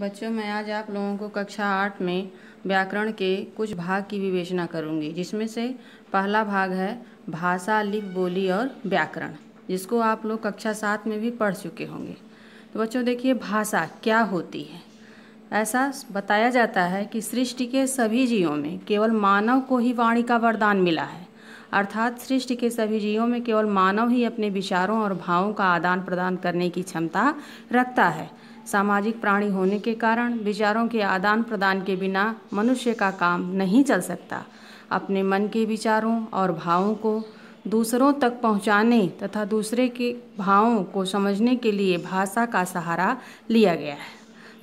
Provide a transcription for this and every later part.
बच्चों मैं आज आप लोगों को कक्षा आठ में व्याकरण के कुछ भाग की विवेचना करूंगी जिसमें से पहला भाग है भाषा लिख बोली और व्याकरण जिसको आप लोग कक्षा सात में भी पढ़ चुके होंगे तो बच्चों देखिए भाषा क्या होती है ऐसा बताया जाता है कि सृष्टि के सभी जीवों में केवल मानव को ही वाणी का वरदान मिला है अर्थात सृष्टि के सभी जीवों में केवल मानव ही अपने विचारों और भावों का आदान प्रदान करने की क्षमता रखता है सामाजिक प्राणी होने के कारण विचारों के आदान प्रदान के बिना मनुष्य का काम नहीं चल सकता अपने मन के विचारों और भावों को दूसरों तक पहुंचाने तथा दूसरे के भावों को समझने के लिए भाषा का सहारा लिया गया है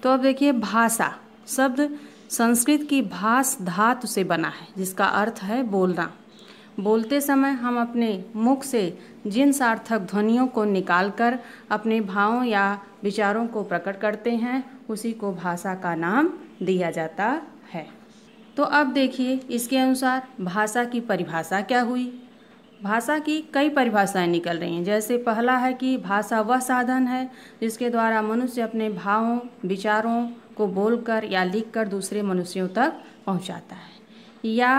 तो अब देखिए भाषा शब्द संस्कृत की भाष धातु से बना है जिसका अर्थ है बोलना बोलते समय हम अपने मुख से जिन सार्थक ध्वनियों को निकालकर अपने भावों या विचारों को प्रकट करते हैं उसी को भाषा का नाम दिया जाता है तो अब देखिए इसके अनुसार भाषा की परिभाषा क्या हुई भाषा की कई परिभाषाएं निकल रही हैं जैसे पहला है कि भाषा वह साधन है जिसके द्वारा मनुष्य अपने भावों विचारों को बोलकर या लिखकर दूसरे मनुष्यों तक पहुंचाता है या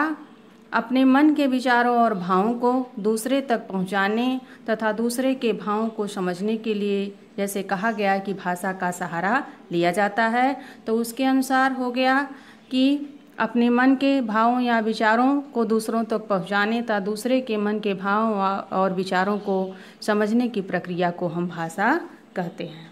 अपने मन के विचारों और भावों को दूसरे तक पहुंचाने तथा दूसरे के भावों को समझने के लिए जैसे कहा गया कि भाषा का सहारा लिया जाता है तो उसके अनुसार हो गया कि अपने मन के भावों या विचारों को दूसरों तक तो पहुंचाने तथा दूसरे के मन के भावों और विचारों को समझने की प्रक्रिया को हम भाषा कहते हैं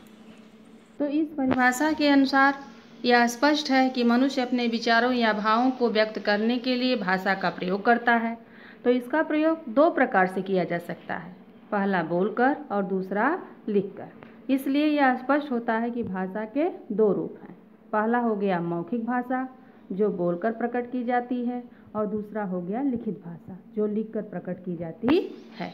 तो इस परिभाषा के अनुसार यह स्पष्ट है कि मनुष्य अपने विचारों या भावों को व्यक्त करने के लिए भाषा का प्रयोग करता है तो इसका प्रयोग दो प्रकार से किया जा सकता है पहला बोलकर और दूसरा लिखकर इसलिए यह स्पष्ट होता है कि भाषा के दो रूप हैं पहला हो गया मौखिक भाषा जो बोलकर प्रकट की जाती है और दूसरा हो गया लिखित भाषा जो लिखकर प्रकट की जाती है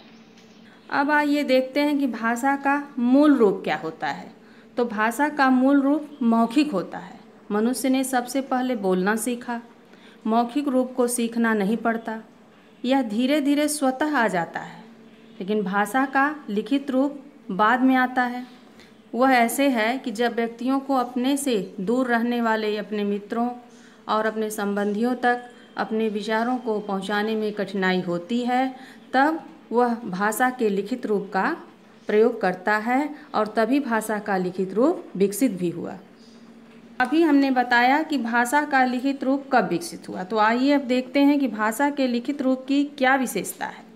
अब आइए देखते हैं कि भाषा का मूल रूप क्या होता है तो भाषा का मूल रूप मौखिक होता है मनुष्य ने सबसे पहले बोलना सीखा मौखिक रूप को सीखना नहीं पड़ता यह धीरे धीरे स्वतः आ जाता है लेकिन भाषा का लिखित रूप बाद में आता है वह ऐसे है कि जब व्यक्तियों को अपने से दूर रहने वाले अपने मित्रों और अपने संबंधियों तक अपने विचारों को पहुंचाने में कठिनाई होती है तब वह भाषा के लिखित रूप का प्रयोग करता है और तभी भाषा का लिखित रूप विकसित भी हुआ अभी हमने बताया कि भाषा का लिखित रूप कब विकसित हुआ तो आइए अब देखते हैं कि भाषा के लिखित रूप की क्या विशेषता है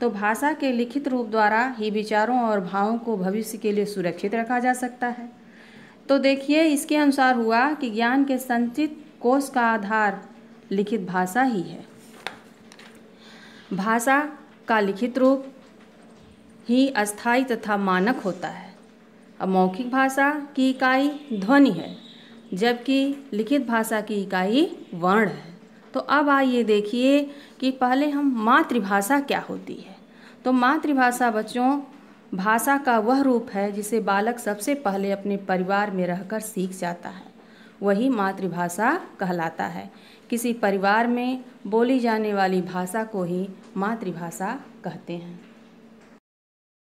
तो भाषा के लिखित रूप द्वारा ही विचारों और भावों को भविष्य के लिए सुरक्षित रखा जा सकता है तो देखिए इसके अनुसार हुआ कि ज्ञान के संचित कोष का आधार लिखित भाषा ही है भाषा का लिखित रूप ही अस्थाई तथा मानक होता है अब मौखिक भाषा की इकाई ध्वनि है जबकि लिखित भाषा की इकाई वर्ण है तो अब आइए देखिए कि पहले हम मातृभाषा क्या होती है तो मातृभाषा बच्चों भाषा का वह रूप है जिसे बालक सबसे पहले अपने परिवार में रहकर सीख जाता है वही मातृभाषा कहलाता है किसी परिवार में बोली जाने वाली भाषा को ही मातृभाषा कहते हैं